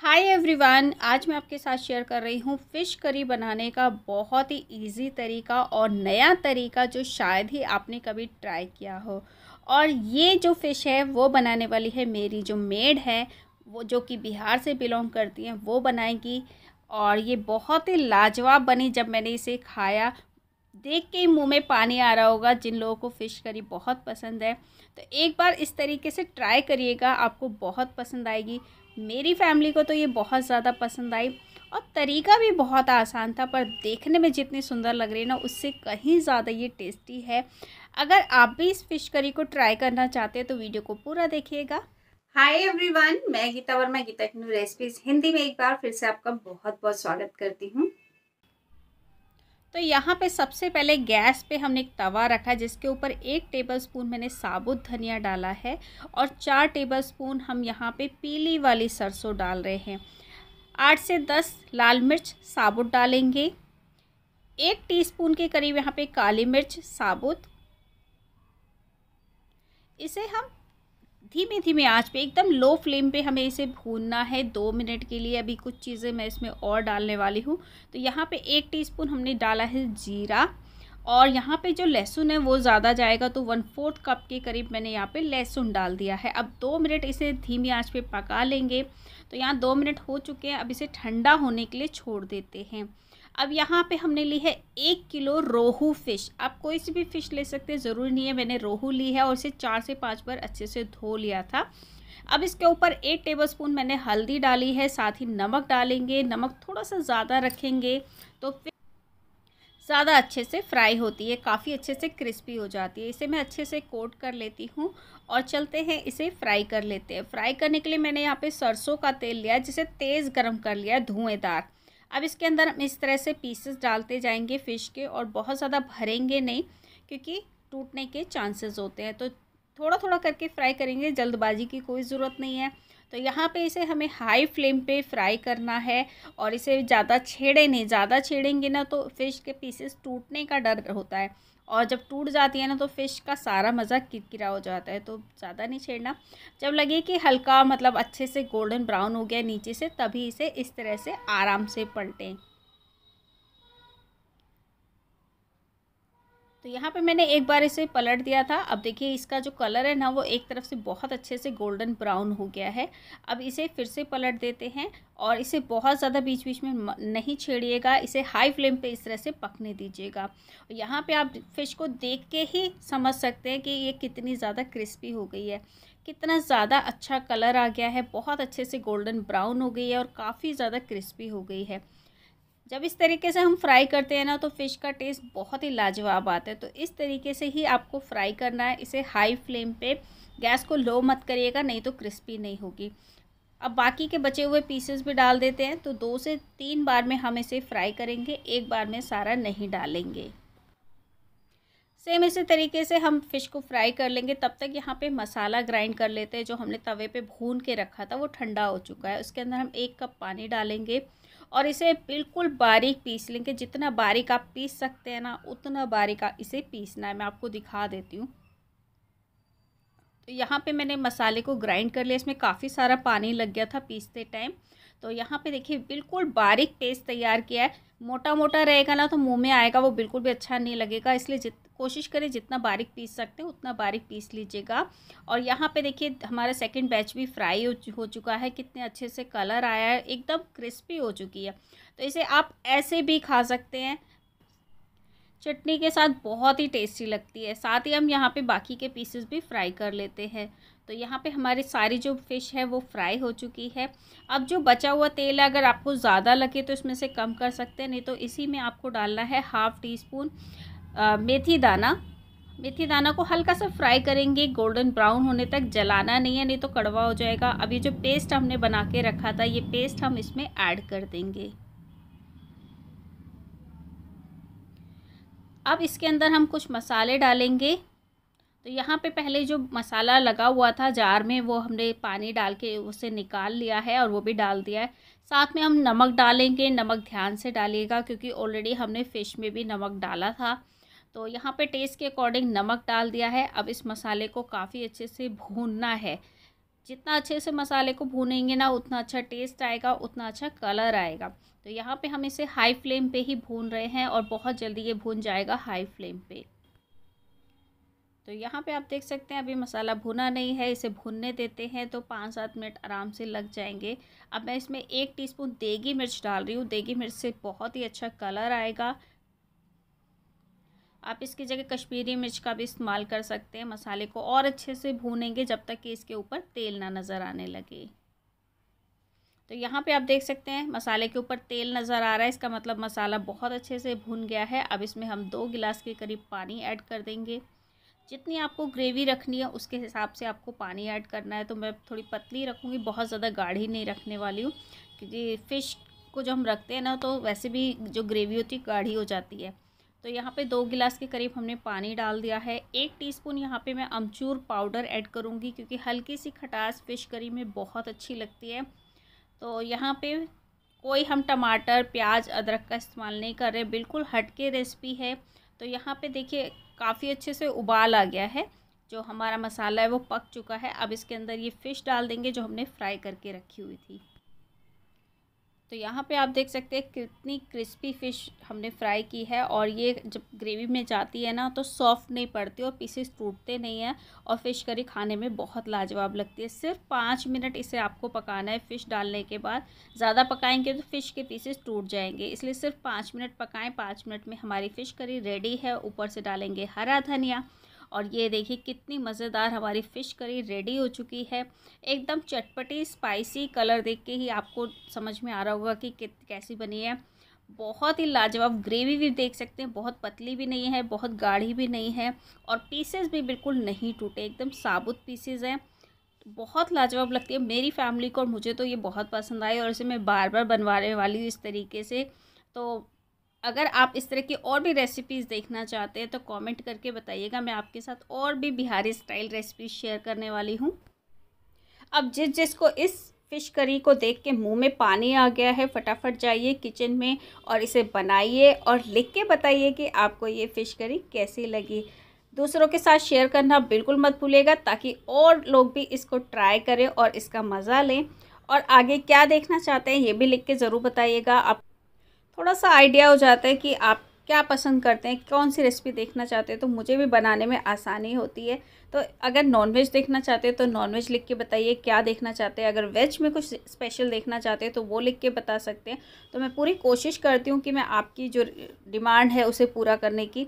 hi everyone आज मैं आपके साथ शेयर कर रही हूँ फ़िश करी बनाने का बहुत ही इजी तरीका और नया तरीका जो शायद ही आपने कभी ट्राई किया हो और ये जो फ़िश है वो बनाने वाली है मेरी जो मेड है वो जो कि बिहार से बिलोंग करती हैं वो बनाएगी और ये बहुत ही लाजवाब बनी जब मैंने इसे खाया देख के ही मुँह में पानी आ रहा होगा जिन लोगों को फ़िश करी बहुत पसंद है तो एक बार इस तरीके से ट्राई करिएगा आपको बहुत पसंद आएगी मेरी फैमिली को तो ये बहुत ज़्यादा पसंद आई और तरीका भी बहुत आसान था पर देखने में जितनी सुंदर लग रही है ना उससे कहीं ज़्यादा ये टेस्टी है अगर आप भी इस फिश करी को ट्राई करना चाहते हैं तो वीडियो को पूरा देखिएगा हाय एवरीवन मैं गीता वर्मा गीता की रेसिपीज हिंदी में एक बार फिर से आपका बहुत बहुत स्वागत करती हूँ तो यहाँ पे सबसे पहले गैस पे हमने एक तवा रखा जिसके ऊपर एक टेबलस्पून मैंने साबुत धनिया डाला है और चार टेबलस्पून हम यहाँ पे पीली वाली सरसों डाल रहे हैं आठ से दस लाल मिर्च साबुत डालेंगे एक टीस्पून के करीब यहाँ पे काली मिर्च साबुत इसे हम धीमे धीमे आंच पे एकदम लो फ्लेम पे हमें इसे भूनना है दो मिनट के लिए अभी कुछ चीज़ें मैं इसमें और डालने वाली हूँ तो यहाँ पे एक टीस्पून हमने डाला है जीरा और यहाँ पे जो लहसुन है वो ज़्यादा जाएगा तो वन फोर्थ कप के करीब मैंने यहाँ पे लहसुन डाल दिया है अब दो मिनट इसे धीमी आँच पे पका लेंगे तो यहाँ दो मिनट हो चुके हैं अब इसे ठंडा होने के लिए छोड़ देते हैं अब यहाँ पे हमने ली है एक किलो रोहू फिश आप कोई सी भी फ़िश ले सकते हैं ज़रूरी नहीं है मैंने रोहू ली है और इसे चार से पाँच बार अच्छे से धो लिया था अब इसके ऊपर एक टेबलस्पून मैंने हल्दी डाली है साथ ही नमक डालेंगे नमक थोड़ा सा ज़्यादा रखेंगे तो फिर ज़्यादा अच्छे से फ्राई होती है काफ़ी अच्छे से क्रिस्पी हो जाती है इसे मैं अच्छे से कोट कर लेती हूँ और चलते हैं इसे फ्राई कर लेते हैं फ्राई करने के लिए मैंने यहाँ पे सरसों का तेल लिया जिसे तेज़ गर्म कर लिया धुएँदार अब इसके अंदर हम इस तरह से पीसेस डालते जाएंगे फ़िश के और बहुत ज़्यादा भरेंगे नहीं क्योंकि टूटने के चांसेस होते हैं तो थोड़ा थोड़ा करके फ्राई करेंगे जल्दबाजी की कोई ज़रूरत नहीं है तो यहाँ पे इसे हमें हाई फ्लेम पे फ्राई करना है और इसे ज़्यादा छेड़े नहीं ज़्यादा छेड़ेंगे ना तो फिश के पीसेस टूटने का डर होता है और जब टूट जाती है ना तो फ़िश का सारा मज़ा किरकिरा हो जाता है तो ज़्यादा नहीं छेड़ना जब लगे कि हल्का मतलब अच्छे से गोल्डन ब्राउन हो गया नीचे से तभी इसे इस तरह से आराम से पलटें तो यहाँ पे मैंने एक बार इसे पलट दिया था अब देखिए इसका जो कलर है ना वो एक तरफ से बहुत अच्छे से गोल्डन ब्राउन हो गया है अब इसे फिर से पलट देते हैं और इसे बहुत ज़्यादा बीच बीच में नहीं छेड़िएगा इसे हाई फ्लेम पे इस तरह से पकने दीजिएगा यहाँ पे आप फ़िश को देख के ही समझ सकते हैं कि ये कितनी ज़्यादा क्रिस्पी हो गई है कितना ज़्यादा अच्छा कलर आ गया है बहुत अच्छे से गोल्डन ब्राउन हो गई है और काफ़ी ज़्यादा क्रिस्पी हो गई है जब इस तरीके से हम फ्राई करते हैं ना तो फ़िश का टेस्ट बहुत ही लाजवाब आता है तो इस तरीके से ही आपको फ्राई करना है इसे हाई फ्लेम पे गैस को लो मत करिएगा नहीं तो क्रिस्पी नहीं होगी अब बाकी के बचे हुए पीसेस भी डाल देते हैं तो दो से तीन बार में हम इसे फ्राई करेंगे एक बार में सारा नहीं डालेंगे सेम इसी तरीके से हम फ़िश को फ्राई कर लेंगे तब तक यहाँ पे मसाला ग्राइंड कर लेते हैं जो हमने तवे पे भून के रखा था वो ठंडा हो चुका है उसके अंदर हम एक कप पानी डालेंगे और इसे बिल्कुल बारीक पीस लेंगे जितना बारीक आप पीस सकते हैं ना उतना बारीक इसे पीसना है मैं आपको दिखा देती हूँ तो यहाँ पे मैंने मसाले को ग्राइंड कर लिया इसमें काफ़ी सारा पानी लग गया था पीसते टाइम तो यहाँ पे देखिए बिल्कुल बारीक पेस्ट तैयार किया है मोटा मोटा रहेगा ना तो मुंह में आएगा वो बिल्कुल भी अच्छा नहीं लगेगा इसलिए जित कोशिश करें जितना बारीक पीस सकते हैं उतना बारीक पीस लीजिएगा और यहाँ पे देखिए हमारा सेकंड बैच भी फ्राई हो चुका है कितने अच्छे से कलर आया है एकदम क्रिस्पी हो चुकी है तो इसे आप ऐसे भी खा सकते हैं चटनी के साथ बहुत ही टेस्टी लगती है साथ ही हम यहाँ पर बाकी के पीसेस भी फ्राई कर लेते हैं तो यहाँ पे हमारी सारी जो फ़िश है वो फ्राई हो चुकी है अब जो बचा हुआ तेल है अगर आपको ज़्यादा लगे तो इसमें से कम कर सकते हैं नहीं तो इसी में आपको डालना है हाफ़ टी स्पून मेथी दाना मेथी दाना को हल्का सा फ्राई करेंगे गोल्डन ब्राउन होने तक जलाना नहीं है नहीं तो कड़वा हो जाएगा अब ये जो पेस्ट हमने बना के रखा था ये पेस्ट हम इसमें ऐड कर देंगे अब इसके अंदर हम कुछ मसाले डालेंगे तो यहाँ पे पहले जो मसाला लगा हुआ था जार में वो हमने पानी डाल के उसे निकाल लिया है और वो भी डाल दिया है साथ में हम नमक डालेंगे नमक ध्यान से डालिएगा क्योंकि ऑलरेडी हमने फ़िश में भी नमक डाला था तो यहाँ पे टेस्ट के अकॉर्डिंग नमक डाल दिया है अब इस मसाले को काफ़ी अच्छे से भूनना है जितना अच्छे से मसाले को भूनेंगे ना उतना अच्छा टेस्ट आएगा उतना अच्छा कलर आएगा तो यहाँ पे हम इसे हाई फ्लेम पे ही भून रहे हैं और बहुत जल्दी ये भून जाएगा हाई फ्लेम पे तो यहाँ पे आप देख सकते हैं अभी मसाला भुना नहीं है इसे भुनने देते हैं तो पाँच सात मिनट आराम से लग जाएंगे अब मैं इसमें एक टीस्पून देगी मिर्च डाल रही हूँ देगी मिर्च से बहुत ही अच्छा कलर आएगा आप इसकी जगह कश्मीरी मिर्च का भी इस्तेमाल कर सकते हैं मसाले को और अच्छे से भूनेंगे जब तक कि इसके ऊपर तेल ना नज़र आने लगे तो यहाँ पे आप देख सकते हैं मसाले के ऊपर तेल नज़र आ रहा है इसका मतलब मसाला बहुत अच्छे से भून गया है अब इसमें हम दो गिलास के करीब पानी ऐड कर देंगे जितनी आपको ग्रेवी रखनी है उसके हिसाब से आपको पानी ऐड करना है तो मैं थोड़ी पतली रखूँगी बहुत ज़्यादा गाढ़ी नहीं रखने वाली हूँ क्योंकि फ़िश को जो हम रखते हैं ना तो वैसे भी जो ग्रेवी होती है गाढ़ी हो जाती है तो यहाँ पे दो गिलास के करीब हमने पानी डाल दिया है एक टीस्पून यहाँ पे मैं अमचूर पाउडर ऐड करूँगी क्योंकि हल्की सी खटास फ़िश करी में बहुत अच्छी लगती है तो यहाँ पे कोई हम टमाटर प्याज अदरक का इस्तेमाल नहीं कर रहे बिल्कुल हटके रेसिपी है तो यहाँ पे देखिए काफ़ी अच्छे से उबाल आ गया है जो हमारा मसाला है वो पक चुका है अब इसके अंदर ये फ़िश डाल देंगे जो हमने फ्राई करके रखी हुई थी तो यहाँ पे आप देख सकते हैं कितनी क्रिस्पी फ़िश हमने फ्राई की है और ये जब ग्रेवी में जाती है ना तो सॉफ्ट नहीं पड़ती और पीसेस टूटते नहीं हैं और फ़िश करी खाने में बहुत लाजवाब लगती है सिर्फ पाँच मिनट इसे आपको पकाना है फ़िश डालने के बाद ज़्यादा पकाएंगे तो फ़िश के पीसेस टूट जाएंगे इसलिए सिर्फ पाँच मिनट पकाएँ पाँच मिनट में हमारी फ़िश करी रेडी है ऊपर से डालेंगे हरा धनिया और ये देखिए कितनी मज़ेदार हमारी फ़िश करी रेडी हो चुकी है एकदम चटपटी स्पाइसी कलर देख के ही आपको समझ में आ रहा होगा कि कैसी बनी है बहुत ही लाजवाब ग्रेवी भी देख सकते हैं बहुत पतली भी नहीं है बहुत गाढ़ी भी नहीं है और पीसेस भी बिल्कुल नहीं टूटे एकदम साबुत पीसेस हैं बहुत लाजवाब लगती है मेरी फैमिली को और मुझे तो ये बहुत पसंद आई और इसे मैं बार बार बनवाने वाली हूँ इस तरीके से तो अगर आप इस तरह की और भी रेसिपीज़ देखना चाहते हैं तो कमेंट करके बताइएगा मैं आपके साथ और भी बिहारी स्टाइल रेसिपीज शेयर करने वाली हूँ अब जिस जिसको इस फिश करी को देख के मुंह में पानी आ गया है फटाफट जाइए किचन में और इसे बनाइए और लिख के बताइए कि आपको ये फ़िश करी कैसी लगी दूसरों के साथ शेयर करना बिल्कुल मत भूलेगा ताकि और लोग भी इसको ट्राई करें और इसका मज़ा लें और आगे क्या देखना चाहते हैं ये भी लिख के ज़रूर बताइएगा आप थोड़ा सा आइडिया हो जाता है कि आप क्या पसंद करते हैं कौन सी रेसिपी देखना चाहते हैं तो मुझे भी बनाने में आसानी होती है तो अगर नॉनवेज देखना चाहते हैं तो नॉनवेज लिख के बताइए क्या देखना चाहते हैं अगर वेज में कुछ स्पेशल देखना चाहते हैं तो वो लिख के बता सकते हैं तो मैं पूरी कोशिश करती हूँ कि मैं आपकी जो डिमांड है उसे पूरा करने की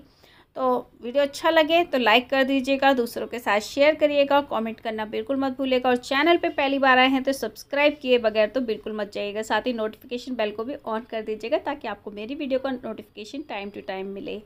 तो वीडियो अच्छा लगे तो लाइक कर दीजिएगा दूसरों के साथ शेयर करिएगा कमेंट करना बिल्कुल मत भूलिएगा और चैनल पे पहली बार आए हैं तो सब्सक्राइब किए बगैर तो बिल्कुल मत जाइएगा साथ ही नोटिफिकेशन बेल को भी ऑन कर दीजिएगा ताकि आपको मेरी वीडियो का नोटिफिकेशन टाइम टू टाइम मिले